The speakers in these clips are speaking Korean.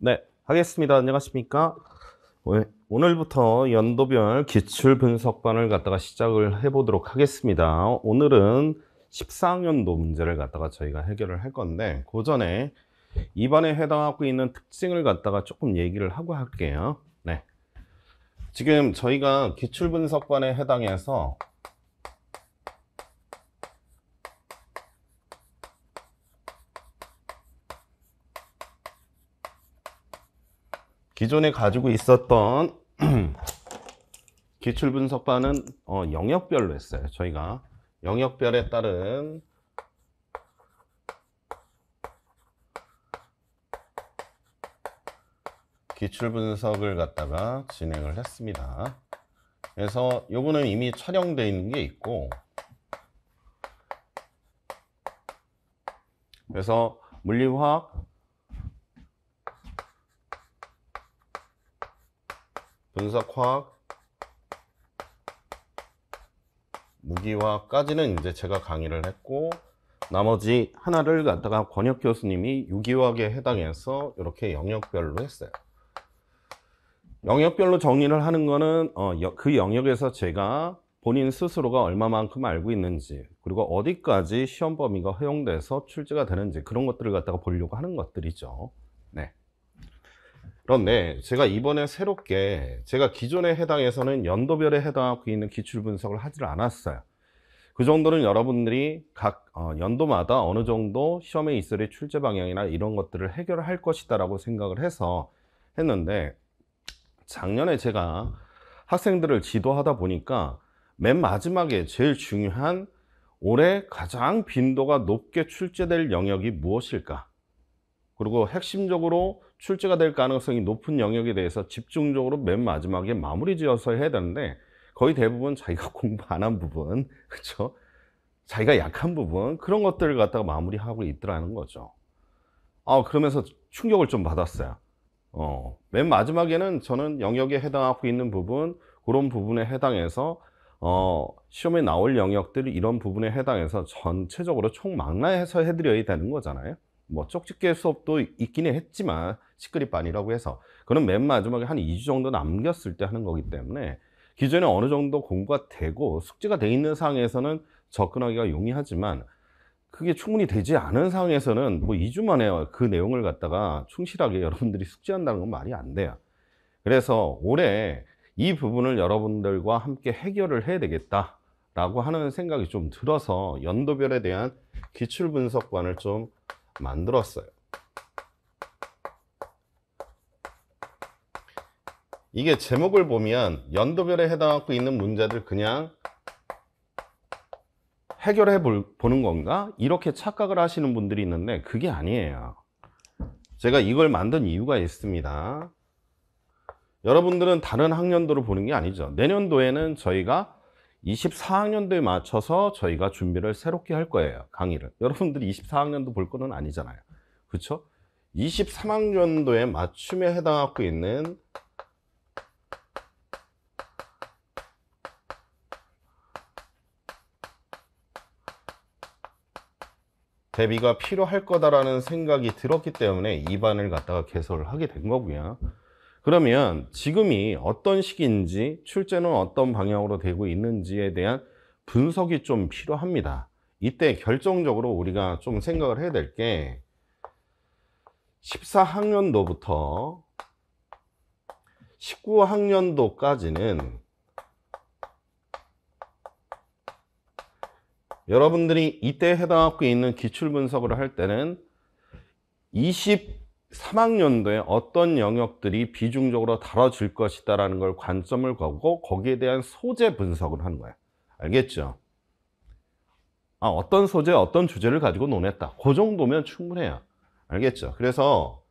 네, 하겠습니다. 안녕하십니까? 오늘부터 연도별 기출 분석반을 갖다가 시작을 해보도록 하겠습니다. 오늘은 14학년도 문제를 갖다가 저희가 해결을 할 건데 그 전에 이번에 해당하고 있는 특징을 갖다가 조금 얘기를 하고 할게요. 네, 지금 저희가 기출 분석반에 해당해서 기존에 가지고 있었던 기출 분석반은 어, 영역별로 했어요. 저희가 영역별에 따른 기출 분석을 갖다가 진행을 했습니다. 그래서 요거는 이미 촬영되어 있는 게 있고 그래서 물리화학, 분석화학, 무기화까지는 이제 제가 강의를 했고 나머지 하나를 갖다가 권혁 교수님이 유기화학에 해당해서 이렇게 영역별로 했어요. 영역별로 정리를 하는 거는 어, 그 영역에서 제가 본인 스스로가 얼마만큼 알고 있는지 그리고 어디까지 시험 범위가 허용돼서 출제가 되는지 그런 것들을 갖다가 보려고 하는 것들이죠. 네. 그런데 제가 이번에 새롭게 제가 기존에 해당해서는 연도별에 해당하고 있는 기출 분석을 하지를 않았어요. 그 정도는 여러분들이 각 어, 연도마다 어느 정도 시험에 있을 출제 방향이나 이런 것들을 해결할 것이다라고 생각을 해서 했는데 작년에 제가 학생들을 지도하다 보니까 맨 마지막에 제일 중요한 올해 가장 빈도가 높게 출제될 영역이 무엇일까? 그리고 핵심적으로 출제가 될 가능성이 높은 영역에 대해서 집중적으로 맨 마지막에 마무리 지어서 해야 되는데 거의 대부분 자기가 공부 안 한 부분, 그렇죠? 자기가 약한 부분 그런 것들을 갖다가 마무리하고 있더라는 거죠. 아 그러면서 충격을 좀 받았어요. 어, 맨 마지막에는 저는 영역에 해당하고 있는 부분 그런 부분에 해당해서 어, 시험에 나올 영역들 이런 부분에 해당해서 전체적으로 총망라해서 해드려야 되는 거잖아요. 뭐 쪽집게 수업도 있기는 했지만 시크릿반이라고 해서 그는 맨 마지막에 한 2주 정도 남겼을 때 하는 거기 때문에 기존에 어느 정도 공부가 되고 숙제가돼 있는 상황에서는 접근하기가 용이하지만 그게 충분히 되지 않은 상황에서는 뭐 2주 만에 그 내용을 갖다가 충실하게 여러분들이 숙제한다는건 말이 안 돼요. 그래서 올해 이 부분을 여러분들과 함께 해결을 해야 되겠다라고 하는 생각이 좀 들어서 연도별에 대한 기출 분석관을 좀 만들었어요. 이게 제목을 보면 연도별에 해당하고 있는 문제들 그냥 해결해 보는 건가? 이렇게 착각을 하시는 분들이 있는데 그게 아니에요. 제가 이걸 만든 이유가 있습니다. 여러분들은 다른 학년도를 보는 게 아니죠. 내년도에는 저희가 24학년도에 맞춰서 저희가 준비를 새롭게 할 거예요 강의를 여러분들이 24학년도 볼 거는 아니잖아요 그렇죠? 23학년도에 맞춤에 해당하고 있는 대비가 필요할 거다라는 생각이 들었기 때문에 2반을 갖다가 개설을 하게 된 거고요 그러면 지금이 어떤 시기인지 출제는 어떤 방향으로 되고 있는지에 대한 분석이 좀 필요합니다. 이때 결정적으로 우리가 좀 생각을 해야 될게 14학년도부터 19학년도까지는 여러분들이 이때 해당 학교 있는 기출 분석을 할 때는 3학년도에 어떤 영역들이 비중적으로 다뤄질 것이다라는 걸 관점을 거고 거기에 대한 소재 분석을 하는 거야. 알겠죠? 아, 어떤 소재, 어떤 주제를 가지고 논했다. 그 정도면 충분해요. 알겠죠? 그래서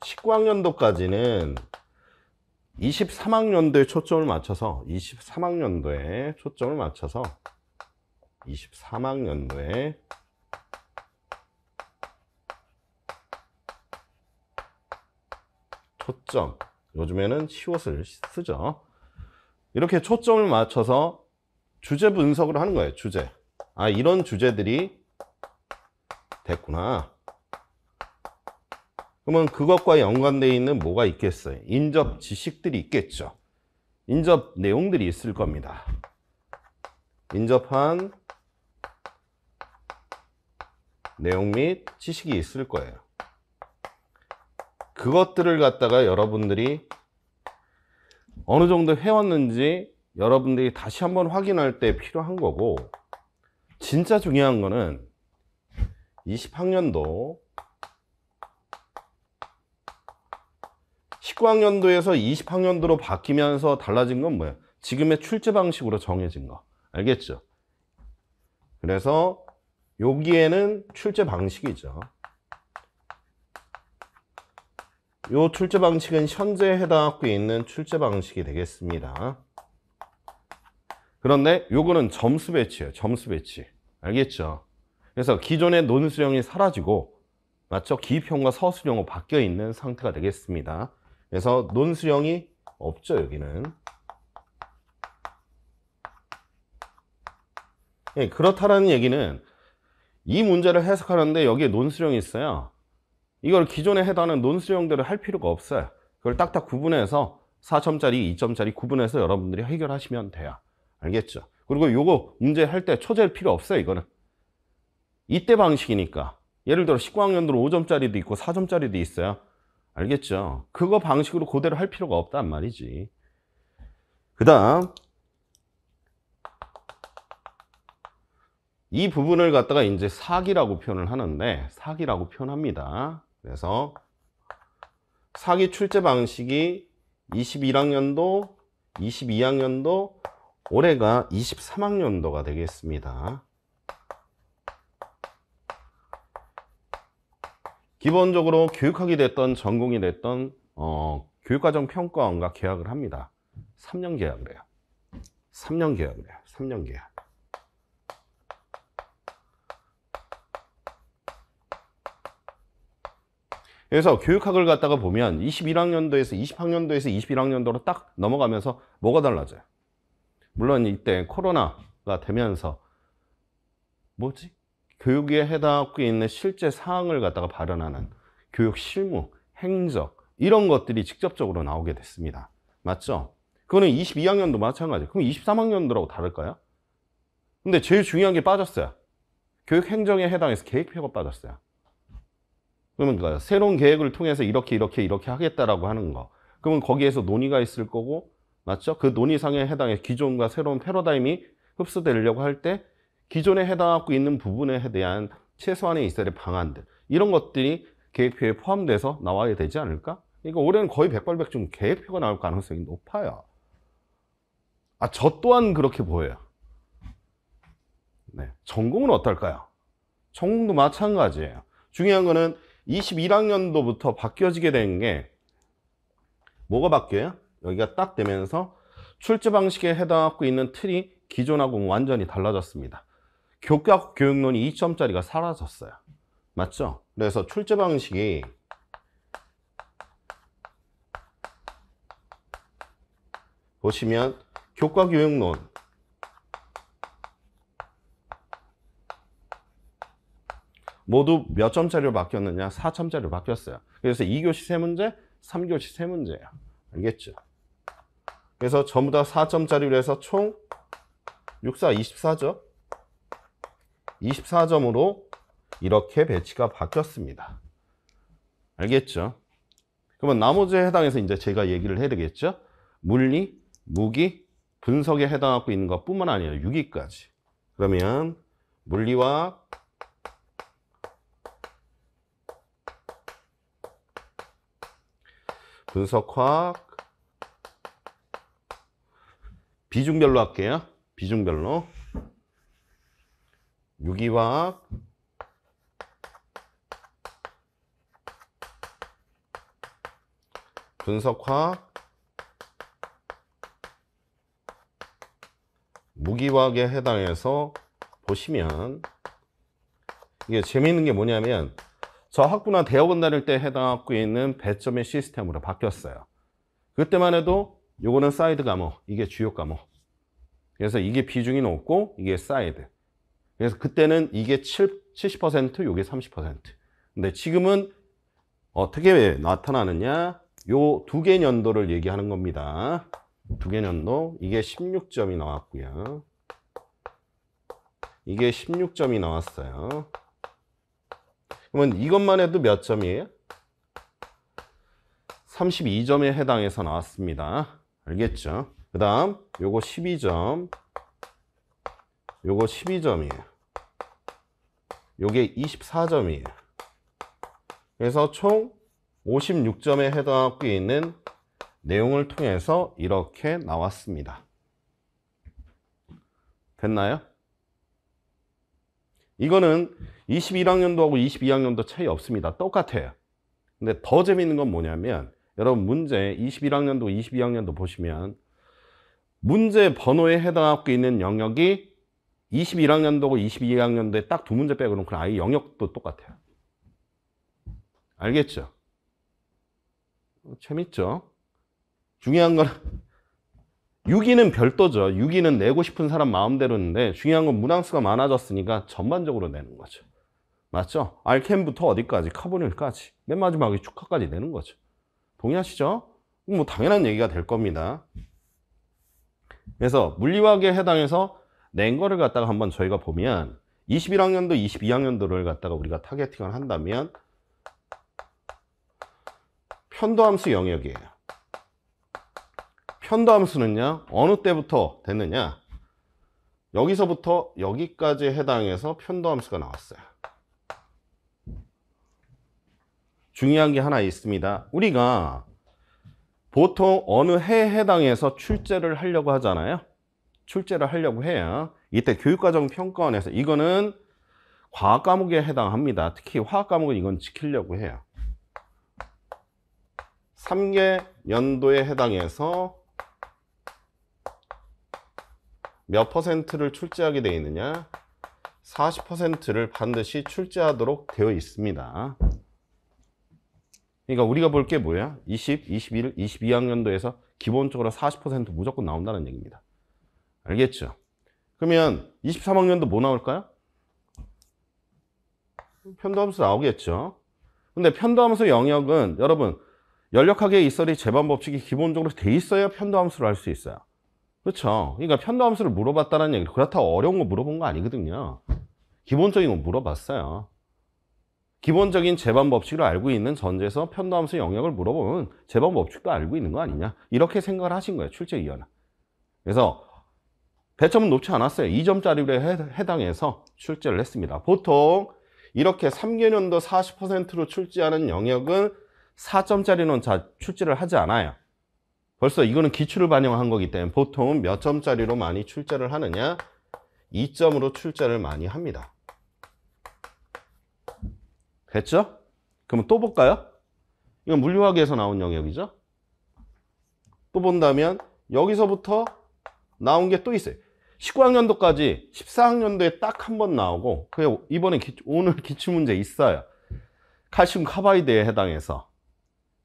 19학년도까지는 23학년도에 초점을 맞춰서 23학년도에 초점을 맞춰서 23학년도에 초점 요즘에는 시옷을 쓰죠 이렇게 초점을 맞춰서 주제 분석을 하는 거예요 주제 아 이런 주제들이 됐구나 그러면 그것과 연관되어 있는 뭐가 있겠어요 인접 지식들이 있겠죠 인접 내용들이 있을 겁니다 인접한 내용 및 지식이 있을 거예요 그것들을 갖다가 여러분들이 어느 정도 해왔는지 여러분들이 다시 한번 확인할 때 필요한 거고 진짜 중요한 거는 20학년도 19학년도에서 20학년도로 바뀌면서 달라진 건 뭐야? 지금의 출제 방식으로 정해진 거 알겠죠? 그래서 여기에는 출제 방식이죠 이 출제 방식은 현재 해당하고 있는 출제 방식이 되겠습니다. 그런데 요거는 점수 배치예요. 점수 배치. 알겠죠? 그래서 기존의 논수령이 사라지고 맞죠? 기입형과 서술형으로 바뀌어 있는 상태가 되겠습니다. 그래서 논수령이 없죠, 여기는. 예, 그렇다는 얘기는 이 문제를 해석하는데 여기에 논수령이 있어요. 이걸 기존에 해당하는 논술형대로 할 필요가 없어요 그걸 딱딱 구분해서 4점짜리, 2점짜리 구분해서 여러분들이 해결하시면 돼요 알겠죠? 그리고 요거 문제 할 때초재할 필요 없어요 이거는 이때 방식이니까 예를 들어 19학년도로 5점짜리도 있고 4점짜리도 있어요 알겠죠? 그거 방식으로 그대로 할 필요가 없단 말이지 그 다음 이 부분을 갖다가 이제 사기라고 표현을 하는데 사기라고 표현합니다 그래서 사기 출제 방식이 21학년도, 22학년도, 올해가 23학년도가 되겠습니다. 기본적으로 교육학이 됐던 전공이 됐던 어, 교육과정 평가원과 계약을 합니다. 3년 계약을 해요. 3년 계약을 해요. 3년 계약. 그래서 교육학을 갖다가 보면 21학년도에서 20학년도에서 21학년도로 딱 넘어가면서 뭐가 달라져요? 물론 이때 코로나가 되면서 뭐지? 교육에 해당하고 있는 실제 사항을 갖다가 발현하는 교육 실무, 행적 이런 것들이 직접적으로 나오게 됐습니다. 맞죠? 그거는 22학년도 마찬가지. 예요 그럼 23학년도라고 다를까요? 근데 제일 중요한 게 빠졌어요. 교육 행정에 해당해서 계획표가 빠졌어요. 그러면 그 새로운 계획을 통해서 이렇게 이렇게 이렇게 하겠다라고 하는 거. 그러면 거기에서 논의가 있을 거고 맞죠? 그 논의상에 해당해 기존과 새로운 패러다임이 흡수되려고 할 때 기존에 해당하고 있는 부분에 대한 최소한의 이스라엘 방안들 이런 것들이 계획표에 포함돼서 나와야 되지 않을까? 그러니까 올해는 거의 백발백중 계획표가 나올 가능성이 높아요. 아, 저 또한 그렇게 보여요. 네. 전공은 어떨까요? 전공도 마찬가지예요. 중요한 거는 21학년도부터 바뀌어지게 된 게 뭐가 바뀌어요? 여기가 딱 되면서 출제 방식에 해당하고 있는 틀이 기존하고 완전히 달라졌습니다. 교과 교육론이 2점짜리가 사라졌어요. 맞죠? 그래서 출제 방식이 보시면 교과 교육론 모두 몇 점짜리로 바뀌었느냐? 4점짜리로 바뀌었어요. 그래서 2교시 3문제, 3교시 3문제예요. 알겠죠? 그래서 전부 다 4점짜리로 해서 총 64, 24점. 24점으로 이렇게 배치가 바뀌었습니다. 알겠죠? 그러면 나머지에 해당해서 이제 제가 얘기를 해야 되겠죠? 물리, 무기, 분석에 해당하고 있는 것뿐만 아니라 유기까지. 그러면 물리와 분석화학 비중별로 할게요. 비중별로 유기화학 분석화학 무기화학에 해당해서 보시면 이게 재미있는 게 뭐냐면 저 학부나 대학원 다닐 때 해당 하고 있는 배점의 시스템으로 바뀌었어요. 그때만 해도 요거는 사이드 과목, 이게 주요 과목. 그래서 이게 비중이 높고 이게 사이드. 그래서 그때는 이게 7, 70%, 요게 30%. 근데 지금은 어떻게 나타나느냐? 요 두 개년도를 얘기하는 겁니다. 두 개년도 이게 16점이 나왔고요. 이게 16점이 나왔어요. 그러면 이것만 해도 몇 점이에요? 32점에 해당해서 나왔습니다. 알겠죠? 그 다음 요거 12점 요거 12점이에요. 요게 24점이에요. 그래서 총 56점에 해당하고 있는 내용을 통해서 이렇게 나왔습니다. 됐나요? 이거는 21학년도하고 22학년도 차이 없습니다. 똑같아요. 근데 더 재밌는 건 뭐냐면 여러분 문제 21학년도 22학년도 보시면 문제 번호에 해당하고 있는 영역이 21학년도고 22학년도에 딱 두 문제 빼고 는 그럼 아예 영역도 똑같아요. 알겠죠? 어, 재밌죠? 중요한 건 6위는 별도죠 6위는 내고 싶은 사람 마음대로인데 중요한 건 문항수가 많아졌으니까 전반적으로 내는 거죠 맞죠? 알켄부터 어디까지? 카보닐까지 맨 마지막에 축하까지 내는 거죠 동의하시죠? 뭐 당연한 얘기가 될 겁니다 그래서 물리학에 해당해서 낸 거를 갖다가 한번 저희가 보면 21학년도 22학년도를 갖다가 우리가 타겟팅을 한다면 편도함수 영역이에요 편도함수는요 어느 때부터 됐느냐 여기서부터 여기까지 해당해서 편도함수가 나왔어요 중요한 게 하나 있습니다 우리가 보통 어느 해에 해당해서 출제를 하려고 하잖아요 출제를 하려고 해요 이때 교육과정 평가원에서 이거는 과학 과목에 해당합니다 특히 화학 과목은 이건 지키려고 해요 3개 연도에 해당해서 몇 퍼센트를 출제하게 되어 있느냐 40%를 반드시 출제하도록 되어 있습니다 그러니까 우리가 볼 게 뭐야 20, 21, 22학년도에서 기본적으로 40% 무조건 나온다는 얘기입니다 알겠죠? 그러면 23학년도 뭐 나올까요? 편도함수 나오겠죠 근데 편도함수 영역은 여러분 연력학의 이설이 제반 법칙이 기본적으로 돼 있어야 편도함수를 할 수 있어요 그렇죠. 그러니까 편도함수를 물어봤다는 얘기 를 그렇다고 어려운 거 물어본 거 아니거든요. 기본적인 거 물어봤어요. 기본적인 제반 법칙을 알고 있는 전제에서 편도함수 영역을 물어보면 제반 법칙도 알고 있는 거 아니냐 이렇게 생각을 하신 거예요 출제 위원은 그래서 배점은 높지 않았어요 2점짜리로 해당해서 출제를 했습니다 보통 이렇게 3개년도 40%로 출제하는 영역은 4점짜리는 출제를 하지 않아요 벌써 이거는 기출을 반영한 거기 때문에 보통 몇 점짜리로 많이 출제를 하느냐 2점으로 출제를 많이 합니다 됐죠? 그럼 또 볼까요? 이건 물리학에서 나온 영역이죠 또 본다면 여기서부터 나온 게 또 있어요 19학년도까지 14학년도에 딱 한 번 나오고 그 이번에 기, 오늘 기출문제 있어요 칼슘 카바이드에 해당해서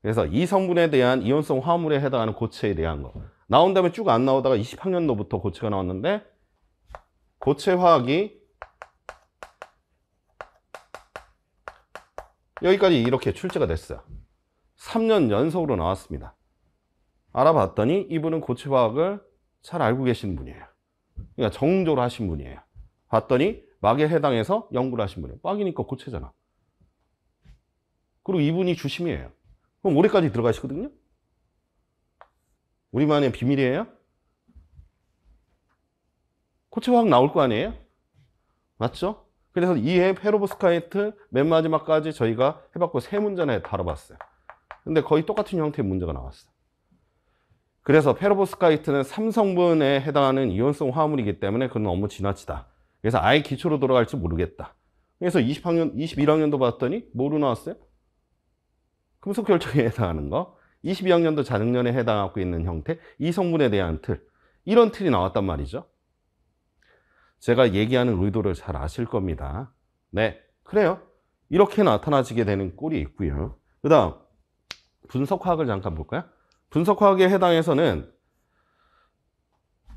그래서 이 성분에 대한 이온성 화물에 해당하는 고체에 대한 거 나온 다음에 쭉 안 나오다가 20학년도부터 고체가 나왔는데 고체 화학이 여기까지 이렇게 출제가 됐어요 3년 연속으로 나왔습니다 알아봤더니 이분은 고체 화학을 잘 알고 계신 분이에요 그러니까 정조를 하신 분이에요 봤더니 막에 해당해서 연구를 하신 분이에요 막이니까 고체잖아 그리고 이분이 주심이에요 그럼 올해까지 들어가시거든요 우리만의 비밀이에요 코치 확 나올 거 아니에요 맞죠? 그래서 이해 페로브스카이트 맨 마지막까지 저희가 해봤고 세 문제나 다뤄봤어요 근데 거의 똑같은 형태의 문제가 나왔어요 그래서 페로브스카이트는 삼성분에 해당하는 이온성 화합물이기 때문에 그건 너무 지나치다 그래서 아예 기초로 돌아갈지 모르겠다 그래서 20학년, 21학년도 봤더니 뭐로 나왔어요? 금속결정에 해당하는 거 22학년도 자능년에 해당하고 있는 형태 이 성분에 대한 틀 이런 틀이 나왔단 말이죠 제가 얘기하는 의도를 잘 아실 겁니다 네 그래요 이렇게 나타나지게 되는 꼴이 있고요 그 다음 분석화학을 잠깐 볼까요 분석화학에 해당해서는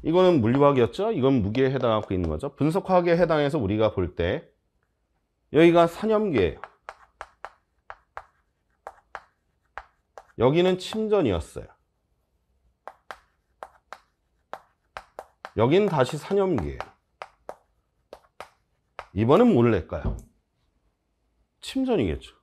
이거는 물리화학이었죠 이건 무기에 해당하고 있는 거죠 분석화학에 해당해서 우리가 볼 때 여기가 산염계예요 여기는 침전이었어요. 여긴 다시 산염기예요. 이번엔 뭘낼까요 침전이겠죠.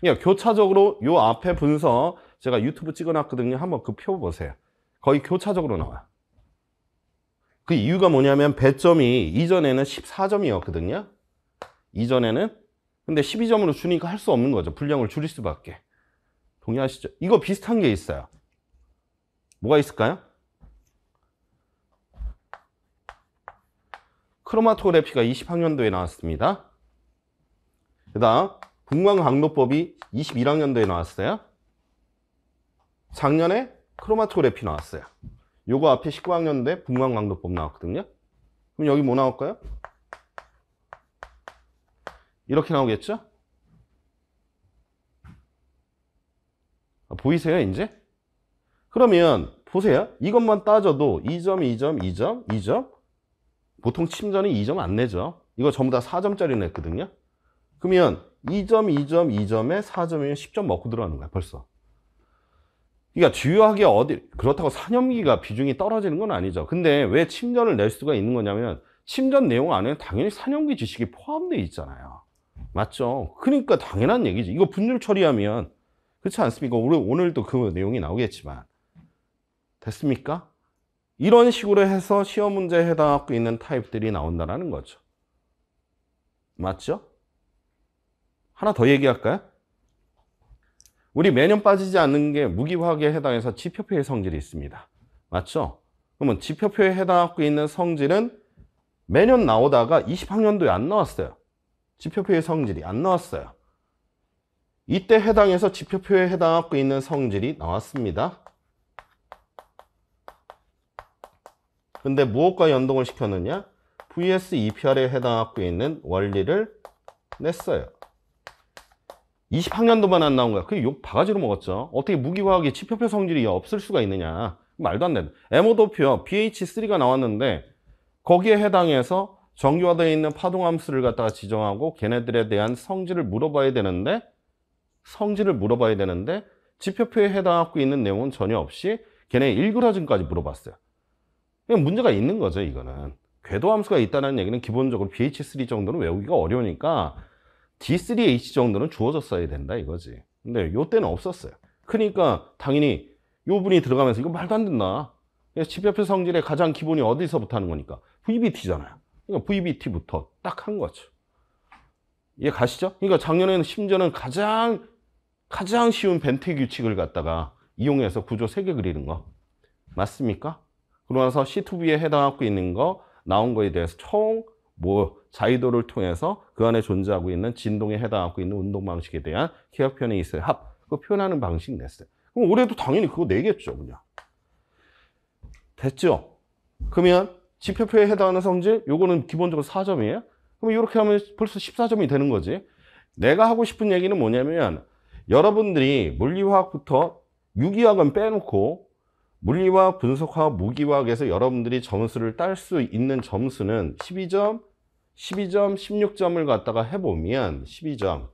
그 교차적으로 요 앞에 분석 제가 유튜브 찍어놨거든요. 한번 그 표 보세요. 거의 교차적으로 나와요. 그 이유가 뭐냐면 배점이 이전에는 14점이었거든요. 이전에는 근데 12점으로 주니까 할 수 없는 거죠 분량을 줄일 수밖에 동의하시죠? 이거 비슷한 게 있어요 뭐가 있을까요? 크로마토그래피가 20학년도에 나왔습니다 그 다음 분광강도법이 21학년도에 나왔어요 작년에 크로마토그래피 나왔어요 요거 앞에 19학년도에 분광강도법 나왔거든요 그럼 여기 뭐 나올까요? 이렇게 나오겠죠? 아, 보이세요 이제? 그러면 보세요 이것만 따져도 2점 2점 2점 2점 보통 침전이 2점 안 내죠 이거 전부 다 4점짜리 냈거든요 그러면 2점 2점 2점에 4점이면 10점 먹고 들어가는 거야 벌써 그러니까 주요하게 어디 그렇다고 산염기가 비중이 떨어지는 건 아니죠 근데 왜 침전을 낼 수가 있는 거냐면 침전 내용 안에 당연히 산염기 지식이 포함되어 있잖아요 맞죠 그러니까 당연한 얘기지 이거 분율 처리하면 그렇지 않습니까 오늘, 오늘도 그 내용이 나오겠지만 됐습니까? 이런 식으로 해서 시험 문제에 해당하고 있는 타입들이 나온다는 거죠 맞죠? 하나 더 얘기할까요? 우리 매년 빠지지 않는 게 무기화학에 해당해서 지표표의 성질이 있습니다 맞죠? 그러면 지표표에 해당하고 있는 성질은 매년 나오다가 20학년도에 안 나왔어요 지표표의 성질이 안 나왔어요. 이때 해당해서 지표표에 해당하고 있는 성질이 나왔습니다. 근데 무엇과 연동을 시켰느냐? vs EPR에 해당하고 있는 원리를 냈어요. 20학년도만 안 나온 거야. 그게 욕 바가지로 먹었죠. 어떻게 무기화학이 지표표 성질이 없을 수가 있느냐. 말도 안 되는. M5도표 BH3가 나왔는데 거기에 해당해서 정교화되어 있는 파동함수를 갖다가 지정하고 걔네들에 대한 성질을 물어봐야 되는데 성질을 물어봐야 되는데 지표표에 해당하고 있는 내용은 전혀 없이 걔네 일그라짐까지 물어봤어요 문제가 있는 거죠 이거는 궤도함수가 있다는 얘기는 기본적으로 BH3 정도는 외우기가 어려우니까 D3H 정도는 주어졌어야 된다 이거지 근데 요때는 없었어요 그러니까 당연히 요 분이 들어가면서 이거 말도 안 된다 지표표 성질의 가장 기본이 어디서부터 하는 거니까 VBT잖아요 그러니까 VBT부터 딱 한 거죠. 이해 가시죠? 그러니까 작년에는 심지어는 가장 가장 쉬운 벤트 규칙을 갖다가 이용해서 구조 3개 그리는 거 맞습니까? 그러면서 C2B에 해당하고 있는 거 나온 거에 대해서 총 뭐 자이도를 통해서 그 안에 존재하고 있는 진동에 해당하고 있는 운동 방식에 대한 계약 표현이 있어요. 합. 그 표현하는 방식 냈어요. 그럼 올해도 당연히 그거 내겠죠, 그냥. 됐죠? 그러면 지표표에 해당하는 성질 요거는 기본적으로 4점이에요 그럼 이렇게 하면 벌써 14점이 되는 거지 내가 하고 싶은 얘기는 뭐냐면 여러분들이 물리화학부터 유기화학은 빼놓고 물리화학, 분석화학, 무기화학에서 여러분들이 점수를 딸 수 있는 점수는 12점, 12점, 16점을 갖다가 해보면 12점,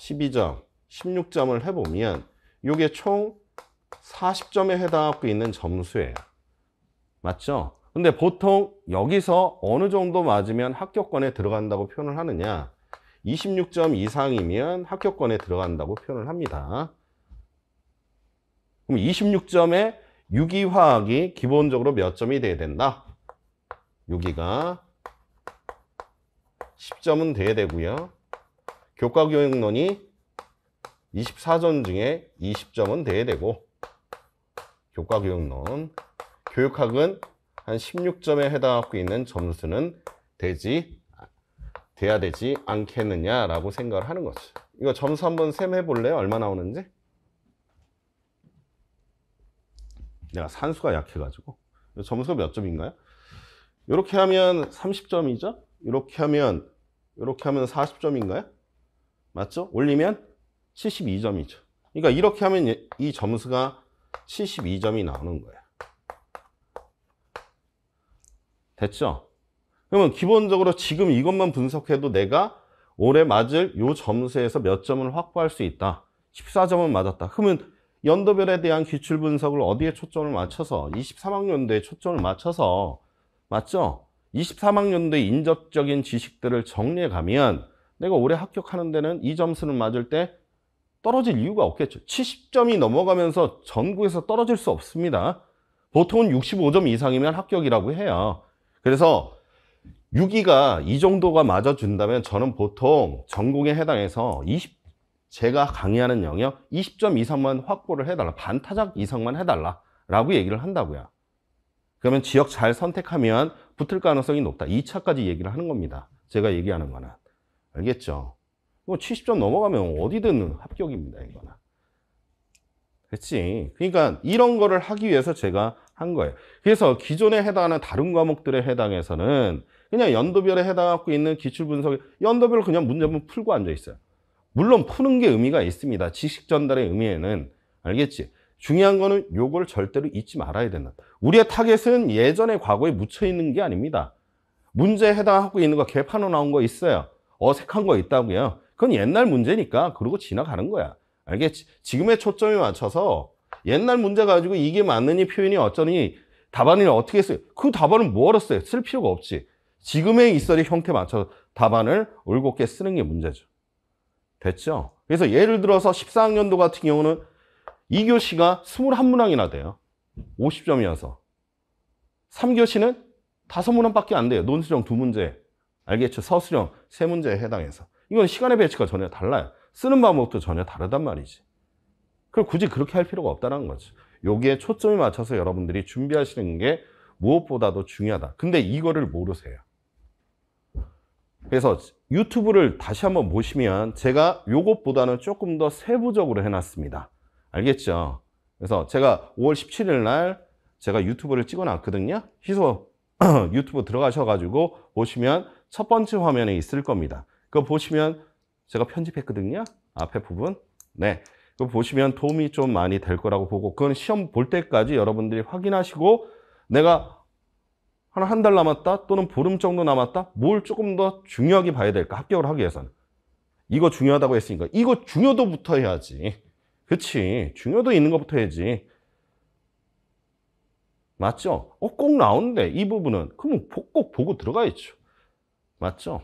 12점, 16점을 해보면 이게 총 40점에 해당하고 있는 점수예요. 맞죠? 근데 보통 여기서 어느 정도 맞으면 합격권에 들어간다고 표현을 하느냐 26점 이상이면 합격권에 들어간다고 표현을 합니다 그럼 26점에 유기화학이 기본적으로 몇 점이 돼야 된다 유기가 10점은 돼야 되고요 교과교육론이 24점 중에 20점은 돼야 되고 교과교육론 교육학은 한 16점에 해당하고 있는 점수는 되지 돼야 되지 않겠느냐라고 생각을 하는 거죠. 이거 점수 한번 셈해 볼래요? 얼마 나오는지? 내가 산수가 약해가지고 점수가 몇 점인가요? 이렇게 하면 30점이죠? 이렇게 하면 이렇게 하면 40점인가요? 맞죠? 올리면 72점이죠. 그러니까 이렇게 하면 이 점수가 72점이 나오는 거예요. 됐죠? 그러면 기본적으로 지금 이것만 분석해도 내가 올해 맞을 요 점수에서 몇 점을 확보할 수 있다 14점은 맞았다 그러면 연도별에 대한 기출 분석을 어디에 초점을 맞춰서 23학년도에 초점을 맞춰서 맞죠? 23학년도에 인접적인 지식들을 정리해 가면 내가 올해 합격하는 데는 이 점수를 맞을 때 떨어질 이유가 없겠죠 70점이 넘어가면서 전국에서 떨어질 수 없습니다 보통은 65점 이상이면 합격이라고 해요 그래서 6위가이 정도가 맞아준다면 저는 보통 전국에 해당해서 20 제가 강의하는 영역 20점 이상만 확보를 해달라 반타작 이상만 해달라 라고 얘기를 한다고요 그러면 지역 잘 선택하면 붙을 가능성이 높다 2차까지 얘기를 하는 겁니다 제가 얘기하는 거는 알겠죠 이 뭐 70점 넘어가면 어디든 합격입니다 이거는 그치 그러니까 이런 거를 하기 위해서 제가 한 거예요. 그래서 기존에 해당하는 다른 과목들에 해당해서는 그냥 연도별에 해당하고 있는 기출분석에 연도별로 그냥 문제문 풀고 앉아 있어요. 물론 푸는 게 의미가 있습니다. 지식 전달의 의미에는 알겠지? 중요한 거는 요걸 절대로 잊지 말아야 된다. 우리의 타겟은 예전의 과거에 묻혀 있는 게 아닙니다. 문제에 해당하고 있는 거 개판으로 나온 거 있어요. 어색한 거 있다고요. 그건 옛날 문제니까 그러고 지나가는 거야. 알겠지? 지금의 초점에 맞춰서 옛날 문제 가지고 이게 맞느니 표현이 어쩌니 답안을 어떻게 했어요그 답안은 뭐하러 써요? 쓸 필요가 없지. 지금의 이설의 형태 맞춰 서 답안을 올곧게 쓰는 게 문제죠. 됐죠? 그래서 예를 들어서 14학년도 같은 경우는 2교시가 21문항이나 돼요. 50점이어서. 3교시는 5문항밖에 안 돼요. 논수령 2문제. 알겠죠? 서수령 3문제에 해당해서. 이건 시간의 배치가 전혀 달라요. 쓰는 방법도 전혀 다르단 말이지. 그걸 굳이 그렇게 할 필요가 없다는 거죠. 여기에 초점이 맞춰서 여러분들이 준비하시는 게 무엇보다도 중요하다. 근데 이거를 모르세요. 그래서 유튜브를 다시 한번 보시면 제가 이것보다는 조금 더 세부적으로 해놨습니다. 알겠죠? 그래서 제가 5월 17일 날 제가 유튜브를 찍어놨거든요. 희소 유튜브 들어가셔가지고 보시면 첫 번째 화면에 있을 겁니다. 그거 보시면 제가 편집했거든요. 앞에 부분. 네. 그 보시면 도움이 좀 많이 될 거라고 보고 그건 시험 볼 때까지 여러분들이 확인하시고 내가 한한 달 남았다 또는 보름 정도 남았다 뭘 조금 더 중요하게 봐야 될까 합격을 하기 위해서는 이거 중요하다고 했으니까 이거 중요도부터 해야지 그치 중요도 있는 것부터 해야지 맞죠? 어, 꼭 나오는데 이 부분은 그럼 꼭 보고 들어가야죠 맞죠?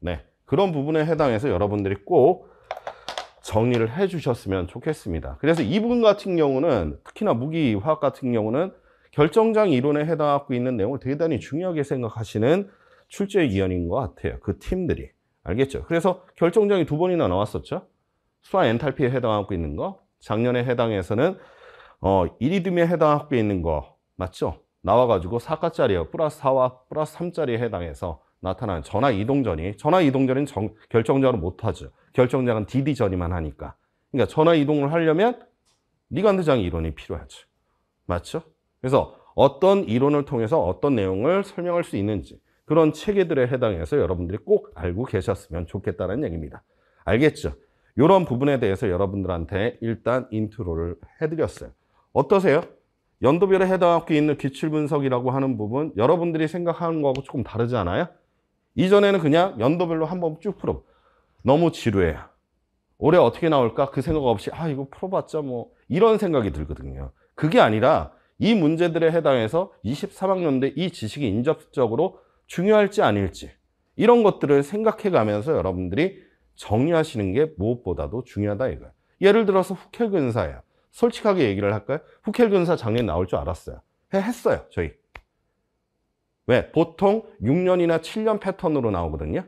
네 그런 부분에 해당해서 여러분들이 꼭 정리를 해 주셨으면 좋겠습니다 그래서 이 부분 같은 경우는 특히나 무기 화학 같은 경우는 결정장 이론에 해당하고 있는 내용을 대단히 중요하게 생각하시는 출제위원인 것 같아요 그 팀들이 알겠죠 그래서 결정장이 두 번이나 나왔었죠 수화 엔탈피에 해당하고 있는 거 작년에 해당해서는 어, 이리듬에 해당하고 있는 거 맞죠 나와가지고 4가짜리요 플러스 4와 플러스 3짜리에 해당해서 나타나는 전화 이동전이 전화 이동전은 결정전을 못하죠. 결정장은 DD 전이만 하니까. 그러니까 전화 이동을 하려면 리간드 장 이론이 필요하죠. 맞죠? 그래서 어떤 이론을 통해서 어떤 내용을 설명할 수 있는지 그런 체계들에 해당해서 여러분들이 꼭 알고 계셨으면 좋겠다는 얘기입니다. 알겠죠? 이런 부분에 대해서 여러분들한테 일단 인트로를 해드렸어요. 어떠세요? 연도별에 해당 학교 있는 기출 분석이라고 하는 부분 여러분들이 생각하는 거하고 조금 다르지 않아요? 이전에는 그냥 연도별로 한번 쭉 풀어. 너무 지루해. 올해 어떻게 나올까? 그 생각 없이, 아, 이거 풀어봤자 뭐, 이런 생각이 들거든요. 그게 아니라 이 문제들에 해당해서 23학년대 이 지식이 인접적으로 중요할지 아닐지, 이런 것들을 생각해 가면서 여러분들이 정리하시는 게 무엇보다도 중요하다 이거예요. 예를 들어서 후켈 근사예요. 솔직하게 얘기를 할까요? 후켈 근사 작년에 나올 줄 알았어요. 했어요, 저희. 왜? 보통 6년이나 7년 패턴으로 나오거든요.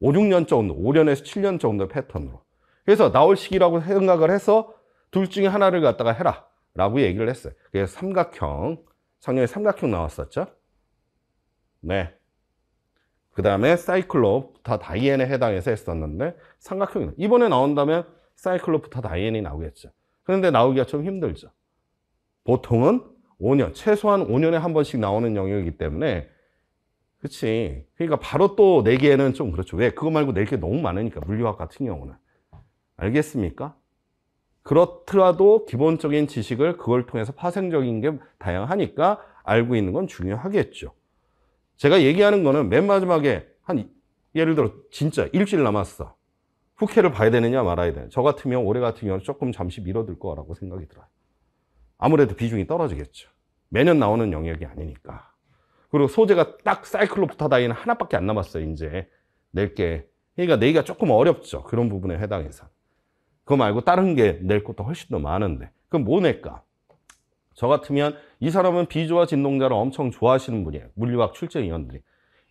5, 6년 정도, 5년에서 7년 정도 패턴으로. 그래서 나올 시기라고 생각을 해서 둘 중에 하나를 갖다가 해라 라고 얘기를 했어요. 그래서 삼각형, 작년에 삼각형 나왔었죠. 네. 그 다음에 사이클로프타 다이앤에 해당해서 했었는데 삼각형이 이번에 나온다면 사이클로프타 다이앤이 나오겠죠. 그런데 나오기가 좀 힘들죠. 보통은 5년, 최소한 5년에 한 번씩 나오는 영역이기 때문에 그치. 그러니까 바로 또 내기에는 좀 그렇죠. 왜? 그거 말고 낼게 너무 많으니까, 물리학 같은 경우는. 알겠습니까? 그렇더라도 기본적인 지식을 그걸 통해서 파생적인 게 다양하니까 알고 있는 건 중요하겠죠. 제가 얘기하는 거는 맨 마지막에 한 예를 들어 진짜 일주일 남았어. 후회를 봐야 되느냐 말아야 되냐. 저 같으면 올해 같은 경우는 조금 잠시 미뤄둘 거라고 생각이 들어요. 아무래도 비중이 떨어지겠죠. 매년 나오는 영역이 아니니까. 그리고 소재가 딱사이클로프타다는 하나밖에 안 남았어요. 이제 낼 게. 그러니까 내기가 조금 어렵죠. 그런 부분에 해당해서. 그거 말고 다른 게 낼 것도 훨씬 더 많은데. 그럼 뭐 낼까? 저 같으면 이 사람은 비조화 진동자를 엄청 좋아하시는 분이에요. 물리학 출제위원들이.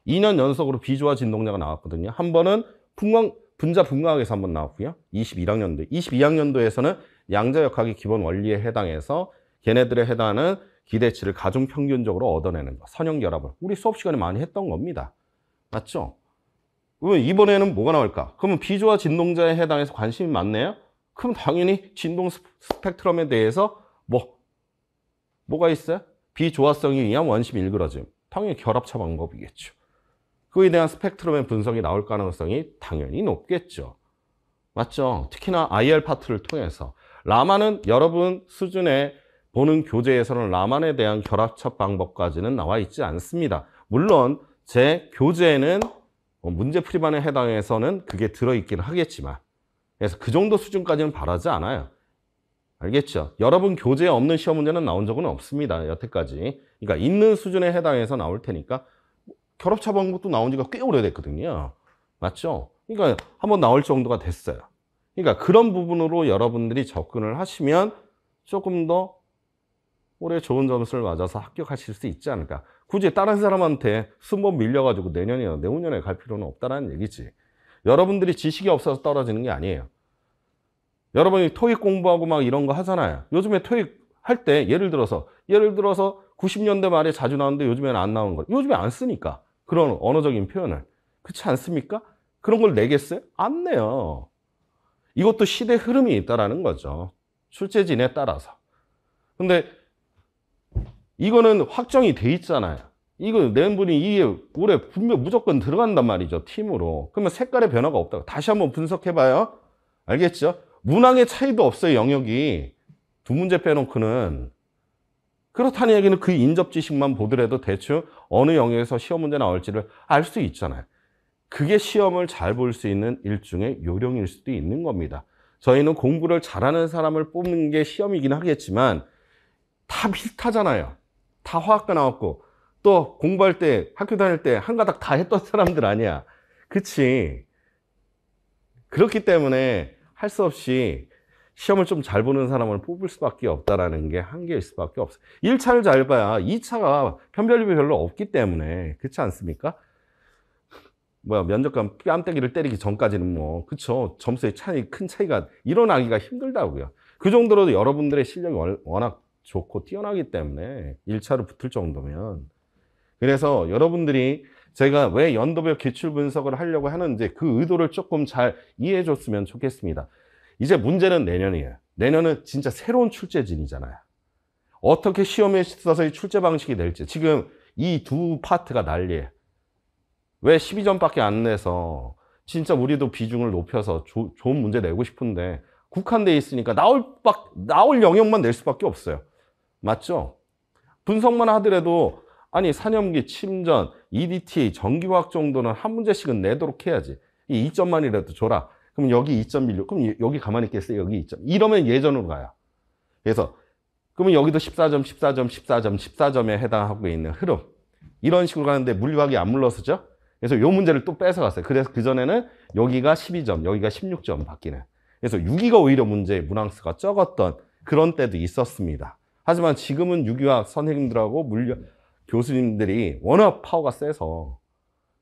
2년 연속으로 비조화 진동자가 나왔거든요. 한 번은 분광, 분자 분광학에서 한번 나왔고요. 21학년도. 22학년도에서는 양자역학의 기본 원리에 해당해서 걔네들의 해당하는 기대치를 가중 평균적으로 얻어내는 거. 선형 결합을. 우리 수업 시간에 많이 했던 겁니다. 맞죠? 그러면 이번에는 뭐가 나올까? 그러면 비조와 진동자에 해당해서 관심이 많네요? 그럼 당연히 진동 스펙트럼에 대해서 뭐, 뭐가 있어요? 비조화성에 의한 원심 일그러짐. 당연히 결합차 방법이겠죠. 그에 대한 스펙트럼의 분석이 나올 가능성이 당연히 높겠죠. 맞죠? 특히나 IR 파트를 통해서 라마는 여러분 수준의 보는 교재에서는 라만에 대한 결합첫 방법까지는 나와 있지 않습니다. 물론 제 교재는 에 뭐 문제 풀이반에 해당해서는 그게 들어있긴 하겠지만 그래서 그 정도 수준까지는 바라지 않아요. 알겠죠? 여러분 교재에 없는 시험 문제는 나온 적은 없습니다. 여태까지. 그러니까 있는 수준에 해당해서 나올 테니까 결합차 방법도 나온 지가 꽤 오래됐거든요. 맞죠? 그러니까 한번 나올 정도가 됐어요. 그러니까 그런 부분으로 여러분들이 접근을 하시면 조금 더 올해 좋은 점수를 맞아서 합격하실 수 있지 않을까 굳이 다른 사람한테 수업 밀려가지고 내년이나 내후년에 갈 필요는 없다는 얘기지 여러분들이 지식이 없어서 떨어지는 게 아니에요 여러분이 토익 공부하고 막 이런 거 하잖아요 요즘에 토익 할 때 예를 들어서 예를 들어서 90년대 말에 자주 나오는데 요즘에는 안 나오는 거 요즘에 안 쓰니까 그런 언어적인 표현을 그렇지 않습니까? 그런 걸 내겠어요? 안 내요 이것도 시대 흐름이 있다라는 거죠. 출제진에 따라서. 근데 이거는 확정이 돼 있잖아요. 이거 낸 분이 이게 올해 분명 무조건 들어간단 말이죠. 팀으로. 그러면 색깔의 변화가 없다고. 다시 한번 분석해 봐요. 알겠죠? 문항의 차이도 없어요. 영역이. 두 문제 빼놓고는. 그렇다는 얘기는 그 인접 지식만 보더라도 대충 어느 영역에서 시험 문제 나올지를 알 수 있잖아요. 그게 시험을 잘 볼 수 있는 일종의 요령일 수도 있는 겁니다. 저희는 공부를 잘하는 사람을 뽑는 게 시험이긴 하겠지만 다 비슷하잖아요. 다 화학과 나왔고 또 공부할 때 학교 다닐 때 한 가닥 다 했던 사람들 아니야. 그치? 그렇기 때문에 할 수 없이 시험을 좀 잘 보는 사람을 뽑을 수밖에 없다라는 게 한계일 수밖에 없어요. 1차를 잘 봐야 2차가 편별이 별로 없기 때문에 그렇지 않습니까? 뭐야 면접관 뺨때기를 때리기 전까지는 뭐 그쵸 점수의 차이 큰 차이가 일어나기가 힘들다고요 그 정도로 도 여러분들의 실력이 워낙 좋고 뛰어나기 때문에 1차로 붙을 정도면 그래서 여러분들이 제가 왜 연도별 기출 분석을 하려고 하는지 그 의도를 조금 잘 이해해 줬으면 좋겠습니다 이제 문제는 내년이에요 내년은 진짜 새로운 출제진이잖아요 어떻게 시험에 있어서의 출제 방식이 될지 지금 이 두 파트가 난리예요 왜 12점밖에 안 내서 진짜 우리도 비중을 높여서 조, 좋은 문제 내고 싶은데 국한돼 있으니까 나올 박, 나올 영역만 낼 수밖에 없어요. 맞죠? 분석만 하더라도 아니 산염기, 침전, EDT, 전기화학 정도는 한 문제씩은 내도록 해야지. 이 2점만이라도 줘라. 그럼 여기 2점 밀려. 그럼 여기 가만히 있겠어요. 여기 2점. 이러면 예전으로 가요. 그래서 그러면 여기도 14점, 14점, 14점, 14점에 해당하고 있는 흐름. 이런 식으로 가는데 물리학이 안 물러서죠? 그래서 요 문제를 또 뺏어갔어요. 그래서 그전에는 여기가 12점, 여기가 16점 바뀌는. 그래서 6위가 오히려 문제의 문항수가 적었던 그런 때도 있었습니다. 하지만 지금은 6위학 선생님들하고 물려 교수님들이 워낙 파워가 세서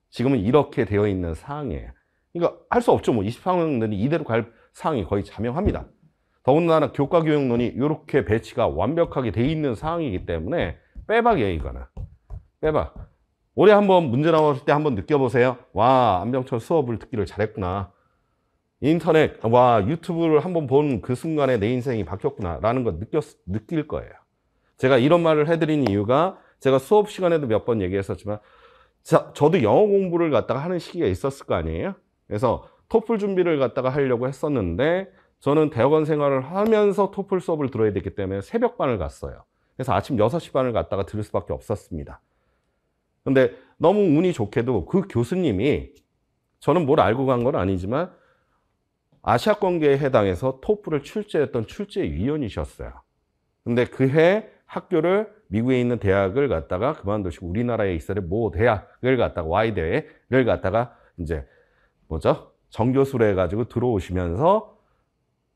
지금은 이렇게 되어 있는 상황이에요. 그러니까 할 수 없죠. 뭐2 0학년이 이대로 갈 상황이 거의 자명합니다. 더군다나 교과 교육론이 이렇게 배치가 완벽하게 돼 있는 상황이기 때문에 빼박이에요, 이거는. 빼박. 올해 한번 문제 나왔을 때 한번 느껴보세요. 와, 안병철 수업을 듣기를 잘했구나. 인터넷, 와, 유튜브를 한번 본 그 순간에 내 인생이 바뀌었구나. 라는 걸 느꼈, 느낄 거예요. 제가 이런 말을 해드린 이유가 제가 수업 시간에도 몇 번 얘기했었지만 자, 저도 영어 공부를 갖다가 하는 시기가 있었을 거 아니에요? 그래서 토플 준비를 갖다가 하려고 했었는데 저는 대학원 생활을 하면서 토플 수업을 들어야 됐기 때문에 새벽반을 갔어요. 그래서 아침 6시 반을 갔다가 들을 수밖에 없었습니다. 근데 너무 운이 좋게도 그 교수님이 저는 뭘 알고 간 건 아니지만 아시아 관계에 해당해서 토플을 출제했던 출제위원이셨어요. 근데 그 해 학교를 미국에 있는 대학을 갔다가 그만두시고 우리나라에 있어를 모 대학을 갔다가 Y대를 갔다가 이제 뭐죠? 정교수로 해가지고 들어오시면서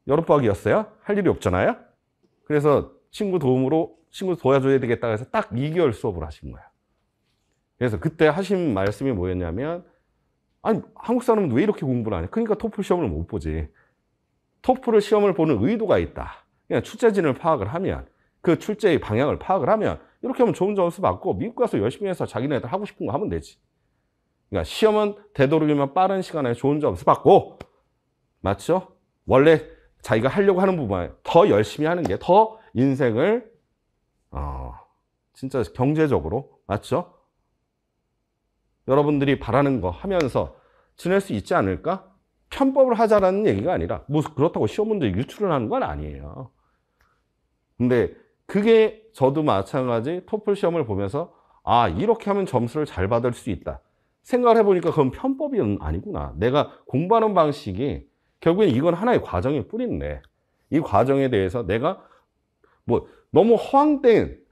여름방학이었어요. 할 일이 없잖아요. 그래서 친구 도움으로 친구 도와줘야 되겠다 해서 딱 2개월 수업을 하신 거예요. 그래서 그때 하신 말씀이 뭐였냐면 아니 한국 사람은 왜 이렇게 공부를 하냐 그러니까 토플 시험을 못 보지. 토플을 시험을 보는 의도가 있다. 그냥 출제진을 파악을 하면 그 출제의 방향을 파악을 하면 이렇게 하면 좋은 점수 받고 미국 가서 열심히 해서 자기네들 하고 싶은 거 하면 되지. 그러니까 시험은 되도록이면 빠른 시간에 좋은 점수 받고 맞죠? 원래 자기가 하려고 하는 부분에 더 열심히 하는 게 더 인생을 어, 진짜 경제적으로 맞죠? 여러분들이 바라는 거 하면서 지낼 수 있지 않을까? 편법을 하자라는 얘기가 아니라 뭐 그렇다고 시험 문제 유출을 하는 건 아니에요. 근데 그게 저도 마찬가지 토플 시험을 보면서 아 이렇게 하면 점수를 잘 받을 수 있다. 생각을 해보니까 그건 편법이 아니구나. 내가 공부하는 방식이 결국엔 이건 하나의 과정일 뿐인데 이 과정에 대해서 내가 뭐 너무 허황된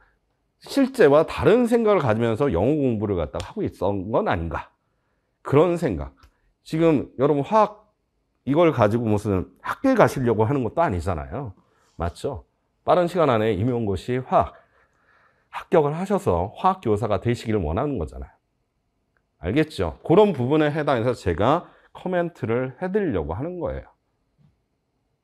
실제와 다른 생각을 가지면서 영어 공부를 갖다가 하고 있었던 건 아닌가 그런 생각 지금 여러분 화학 이걸 가지고 무슨 학교에 가시려고 하는 것도 아니잖아요 맞죠? 빠른 시간 안에 임용고시 화학 합격을 하셔서 화학교사가 되시기를 원하는 거잖아요 알겠죠? 그런 부분에 해당해서 제가 커멘트를 해드리려고 하는 거예요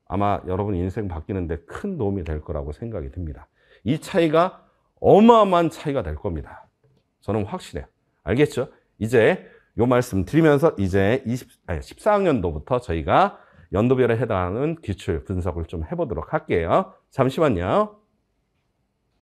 아마 여러분 인생 바뀌는데 큰 도움이 될 거라고 생각이 듭니다 이 차이가 어마어마한 차이가 될 겁니다. 저는 확신해요. 알겠죠? 이제 요 말씀 드리면서 이제 20, 아니, 14학년도부터 저희가 연도별에 해당하는 기출 분석을 좀 해보도록 할게요. 잠시만요.